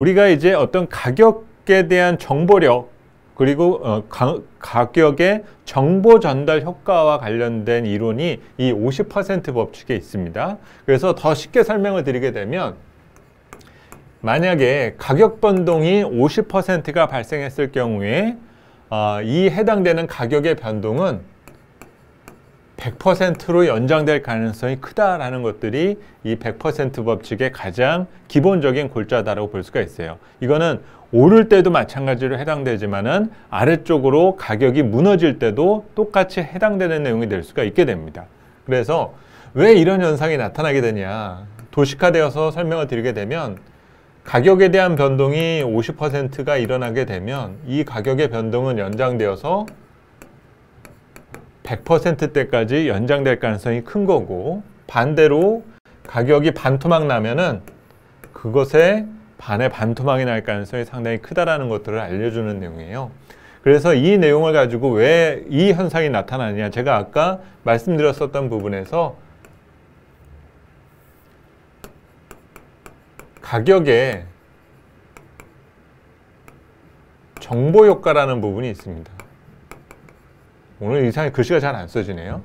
우리가 이제 어떤 가격에 대한 정보력 그리고 어, 가, 가격의 정보 전달 효과와 관련된 이론이 이 50% 법칙에 있습니다. 그래서 더 쉽게 설명을 드리게 되면 만약에 가격 변동이 50%가 발생했을 경우에 어, 이 해당되는 가격의 변동은 100%로 연장될 가능성이 크다라는 것들이 이 100% 법칙의 가장 기본적인 골자다라고 볼 수가 있어요. 이거는 오를 때도 마찬가지로 해당되지만은 아래쪽으로 가격이 무너질 때도 똑같이 해당되는 내용이 될 수가 있게 됩니다. 그래서 왜 이런 현상이 나타나게 되냐 도식화되어서 설명을 드리게 되면 가격에 대한 변동이 50%가 일어나게 되면 이 가격의 변동은 연장되어서 100%대까지 연장될 가능성이 큰 거고 반대로 가격이 반토막 나면은 그것에 반의 반토막이 날 가능성이 상당히 크다라는 것들을 알려주는 내용이에요. 그래서 이 내용을 가지고 왜 이 현상이 나타나느냐 제가 아까 말씀드렸었던 부분에서 가격에 정보 효과라는 부분이 있습니다. 오늘 이상의 글씨가 잘 안 써지네요.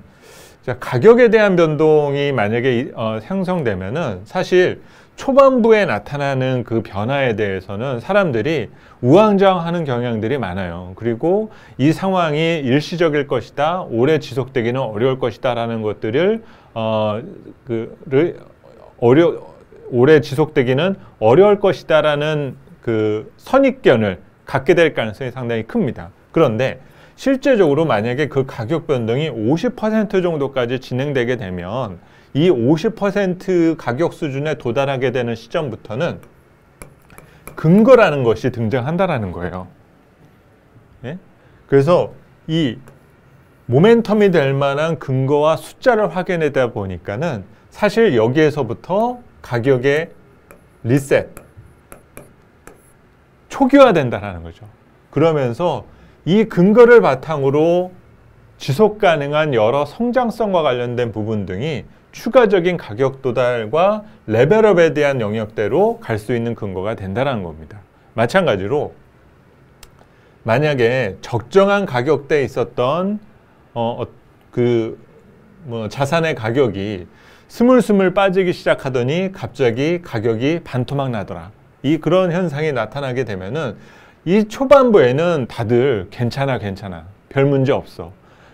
자, 가격에 대한 변동이 만약에 어, 형성되면은 사실 초반부에 나타나는 그 변화에 대해서는 사람들이 우왕좌왕하는 경향들이 많아요. 그리고 이 상황이 일시적일 것이다, 오래 지속되기는 어려울 것이다라는 것들을 어, 그를 어려 오래 지속되기는 어려울 것이다라는 그 선입견을 갖게 될 가능성이 상당히 큽니다. 그런데 실제적으로 만약에 그 가격 변동이 50% 정도까지 진행되게 되면 이 50% 가격 수준에 도달하게 되는 시점부터는 근거라는 것이 등장한다라는 거예요. 예? 그래서 이 모멘텀이 될 만한 근거와 숫자를 확인하다 보니까는 사실 여기에서부터 가격의 리셋, 초기화된다라는 거죠. 그러면서 이 근거를 바탕으로 지속 가능한 여러 성장성과 관련된 부분 등이 추가적인 가격 도달과 레벨업에 대한 영역대로 갈 수 있는 근거가 된다는 겁니다. 마찬가지로 만약에 적정한 가격대에 있었던 어, 어 그뭐 자산의 가격이 스물스물 빠지기 시작하더니 갑자기 가격이 반토막 나더라. 이 그런 현상이 나타나게 되면은 이 초반부에는 다들 괜찮아 괜찮아 별 문제 없어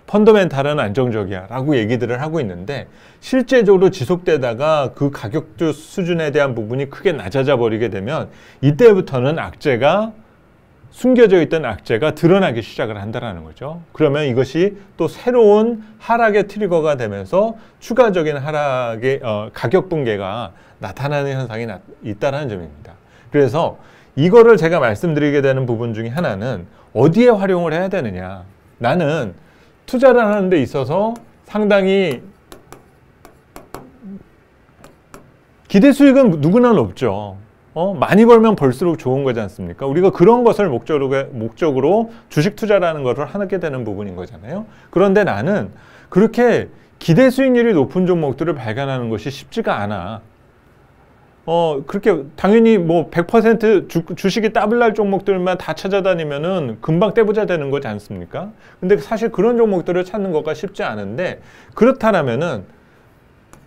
펀더멘탈은 안정적이야 라고 얘기들을 하고 있는데 실제적으로 지속되다가 그 가격도 수준에 대한 부분이 크게 낮아져 버리게 되면 이때부터는 악재가 숨겨져 있던 악재가 드러나기 시작을 한다는 거죠. 그러면 이것이 또 새로운 하락의 트리거가 되면서 추가적인 하락의 어, 가격 붕괴가 나타나는 현상이 있다는 점입니다. 그래서 이거를 제가 말씀드리게 되는 부분 중에 하나는 어디에 활용을 해야 되느냐 나는 투자를 하는 데 있어서 상당히 기대 수익은 누구나 높죠 어? 많이 벌면 벌수록 좋은 거지 않습니까? 우리가 그런 것을 목적으로, 목적으로 주식 투자라는 것을 하게 되는 부분인 거잖아요. 그런데 나는 그렇게 기대 수익률이 높은 종목들을 발견하는 것이 쉽지가 않아. 어 그렇게 당연히 뭐 100% 주식이 따블날 종목들만 다 찾아다니면은 금방 떼부자 되는 거지 않습니까? 근데 사실 그런 종목들을 찾는 것과 쉽지 않은데 그렇다라면은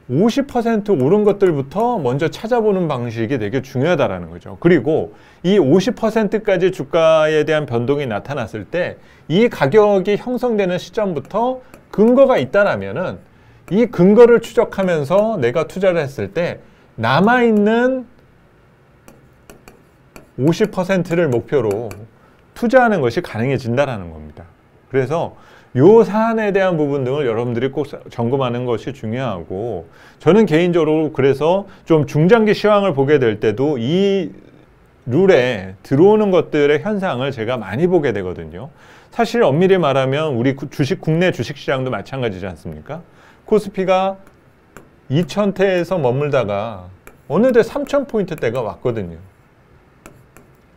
50% 오른 것들부터 먼저 찾아보는 방식이 되게 중요하다라는 거죠. 그리고 이 50%까지 주가에 대한 변동이 나타났을 때 이 가격이 형성되는 시점부터 근거가 있다라면은 이 근거를 추적하면서 내가 투자를 했을 때 남아있는 50%를 목표로 투자하는 것이 가능해진다는 겁니다. 그래서 요 사안에 대한 부분 등을 여러분들이 꼭 점검하는 것이 중요하고 저는 개인적으로 그래서 좀 중장기 시황을 보게 될 때도 이 룰에 들어오는 것들의 현상을 제가 많이 보게 되거든요. 사실 엄밀히 말하면 우리 주식 국내 주식시장도 마찬가지지 않습니까? 코스피가 2천대에서 머물다가 어느새 3천포인트대가 왔거든요.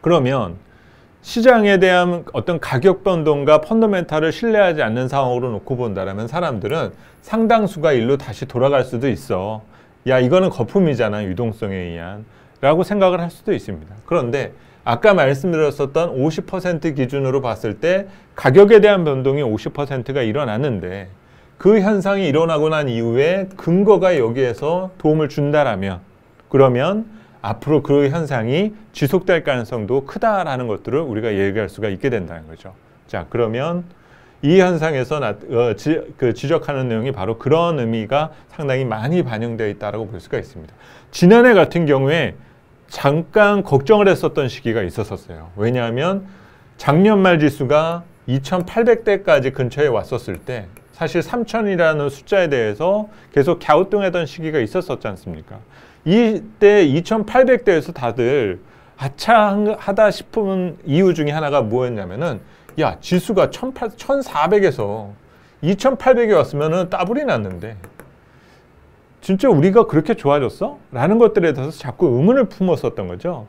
그러면 시장에 대한 어떤 가격 변동과 펀더멘탈을 신뢰하지 않는 상황으로 놓고 본다면 사람들은 상당수가 일로 다시 돌아갈 수도 있어. 야 이거는 거품이잖아 유동성에 의한 라고 생각을 할 수도 있습니다. 그런데 아까 말씀드렸었던 50% 기준으로 봤을 때 가격에 대한 변동이 50%가 일어나는데 그 현상이 일어나고 난 이후에 근거가 여기에서 도움을 준다라면 그러면 앞으로 그 현상이 지속될 가능성도 크다라는 것들을 우리가 얘기할 수가 있게 된다는 거죠. 자 그러면 이 현상에서 나, 어, 지, 그 지적하는 내용이 바로 그런 의미가 상당히 많이 반영되어 있다고 볼 수가 있습니다. 지난해 같은 경우에 잠깐 걱정을 했었던 시기가 있었었어요. 왜냐하면 작년 말 지수가 2,800대까지 근처에 왔었을 때 사실 3천이라는 숫자에 대해서 계속 갸우뚱했던 시기가 있었었지 않습니까? 이때 2,800대에서 다들 아차하다 싶은 이유 중에 하나가 뭐였냐면은 야 지수가 1,400에서 2,800에 왔으면은 따블이 났는데 진짜 우리가 그렇게 좋아졌어? 라는 것들에 대해서 자꾸 의문을 품었었던 거죠.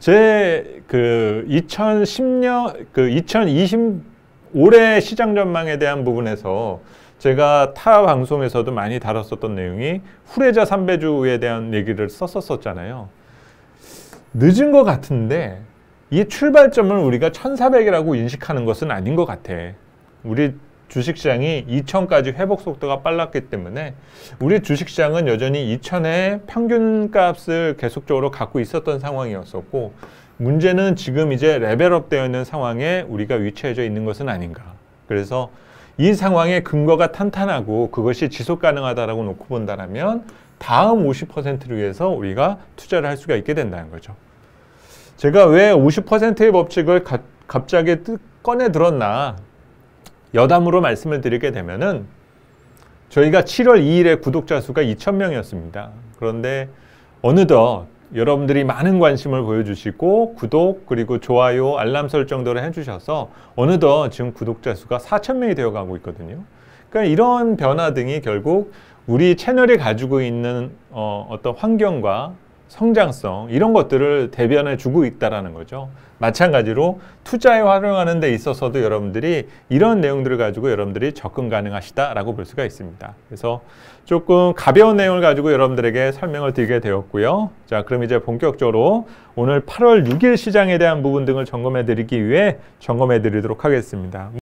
제 그 2010년 그2020 올해 시장 전망에 대한 부분에서 제가 타 방송에서도 많이 다뤘었던 내용이 후레자 삼배주에 대한 얘기를 썼었잖아요. 늦은 것 같은데 이 출발점을 우리가 1,400이라고 인식하는 것은 아닌 것 같아. 우리 주식시장이 2천까지 회복 속도가 빨랐기 때문에 우리 주식시장은 여전히 2천의 평균값을 계속적으로 갖고 있었던 상황이었었 문제는 지금 이제 레벨업 되어 있는 상황에 우리가 위치해져 있는 것은 아닌가. 그래서 이 상황에 근거가 탄탄하고 그것이 지속 가능하다라고 놓고 본다면 다음 50%를 위해서 우리가 투자를 할 수가 있게 된다는 거죠. 제가 왜 50%의 법칙을 가, 갑자기 꺼내 들었나 여담으로 말씀을 드리게 되면은 저희가 7월 2일에 구독자 수가 2,000명이었습니다. 그런데 어느덧 여러분들이 많은 관심을 보여주시고 구독 그리고 좋아요 알람 설정들을 해주셔서 어느덧 지금 구독자 수가 4천 명이 되어가고 있거든요. 그러니까 이런 변화 등이 결국 우리 채널이 가지고 있는 어, 어떤 환경과 성장성 이런 것들을 대변해 주고 있다는 거죠. 마찬가지로 투자에 활용하는 데 있어서도 여러분들이 이런 내용들을 가지고 여러분들이 접근 가능하시다라고 볼 수가 있습니다. 그래서 조금 가벼운 내용을 가지고 여러분들에게 설명을 드리게 되었고요. 자, 그럼 이제 본격적으로 오늘 8월 6일 시장에 대한 부분 등을 점검해 드리기 위해 점검해 드리도록 하겠습니다.